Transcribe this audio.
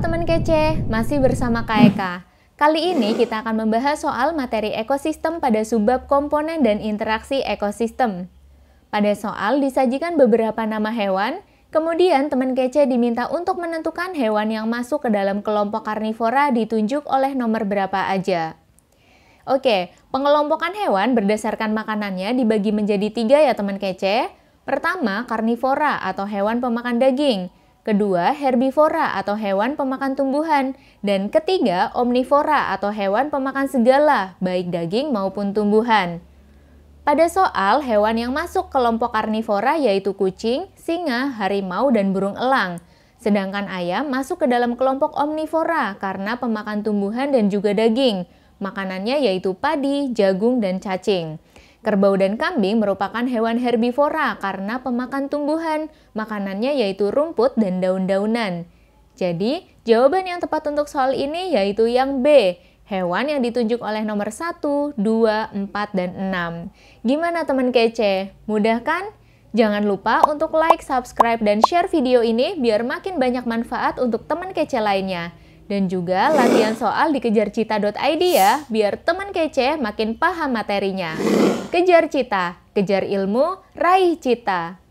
Teman kece, masih bersama KEK. Kali ini kita akan membahas soal materi ekosistem pada subbab komponen dan interaksi ekosistem. Pada soal disajikan beberapa nama hewan, kemudian teman kece diminta untuk menentukan hewan yang masuk ke dalam kelompok karnivora ditunjuk oleh nomor berapa aja. Oke, pengelompokan hewan berdasarkan makanannya dibagi menjadi tiga ya teman kece. Pertama, karnivora atau hewan pemakan daging – kedua herbivora atau hewan pemakan tumbuhan, dan ketiga omnivora atau hewan pemakan segala, baik daging maupun tumbuhan. Pada soal, hewan yang masuk kelompok karnivora yaitu kucing, singa, harimau, dan burung elang. Sedangkan ayam masuk ke dalam kelompok omnivora karena pemakan tumbuhan dan juga daging. Makanannya yaitu padi, jagung, dan cacing. Kerbau dan kambing merupakan hewan herbivora karena pemakan tumbuhan, makanannya yaitu rumput dan daun-daunan. Jadi, jawaban yang tepat untuk soal ini yaitu yang B, hewan yang ditunjuk oleh nomor 1, 2, 4, dan 6. Gimana teman kece? Mudah kan? Jangan lupa untuk like, subscribe, dan share video ini biar makin banyak manfaat untuk teman kece lainnya. Dan juga latihan soal di kejarcita.id ya, biar teman kece makin paham materinya. Kejar cita, kejar ilmu, raih cita.